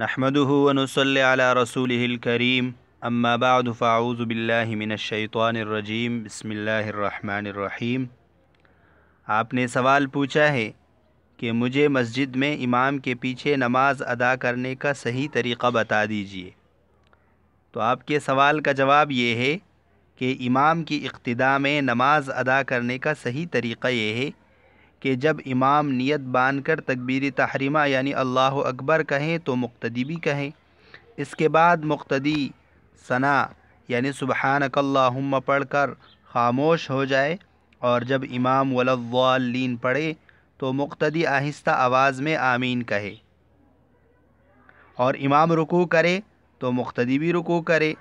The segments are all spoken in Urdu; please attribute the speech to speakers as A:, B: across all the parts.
A: نحمده ونصلي على رسوله الكريم أما بعد فأعوذ بالله من الشيطان الرجیم بسم الرحمن الرحیم آپ نے سوال پوچھا ہے کہ مجھے مسجد میں امام کے پیچھے نماز ادا کرنے کا صحیح طریقہ بتا دیجئے تو آپ کے سوال کا جواب یہ ہے کہ امام کی اقتداء میں نماز ادا کرنے کا صحیح طریقہ یہ ہے کہ جب امام نیت باندھ کر تکبیر تحریمہ یعنی اللہ اکبر کہیں تو مقتدی بھی کہیں اس کے بعد مقتدی سنا یعنی سبحانک اللہم پڑھ کر خاموش ہو جائے اور جب امام ولاً پڑھے تو مقتدی آہستہ آواز میں آمین کہے اور امام رکو کرے تو مقتدی بھی رکو کرے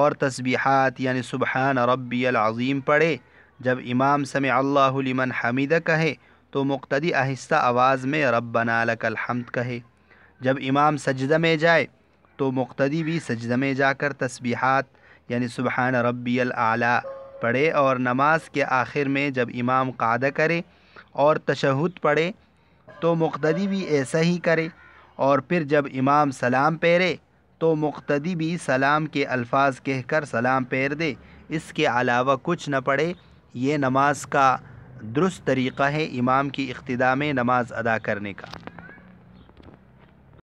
A: اور تسبیحات یعنی سبحان ربی العظیم پڑھے جب امام سمع اللہ لمن حمیدہ کہے تو مقتدی آہستہ آواز میں رب لک الحمد کہے جب امام سجدہ میں جائے تو مقتدی بھی سجدہ میں جا کر تسبیحات یعنی سبحان ربی العلیٰ پڑھے اور نماز کے آخر میں جب امام قعدہ کرے اور تشہد پڑھے تو مقتدی بھی ایسا ہی کرے اور پھر جب امام سلام پیرے تو مقتدی بھی سلام کے الفاظ کہہ کر سلام پیر دے اس کے علاوہ کچھ نہ پڑھے یہ نماز کا درست طریقہ ہے امام کی اقتدام میں نماز ادا کرنے کا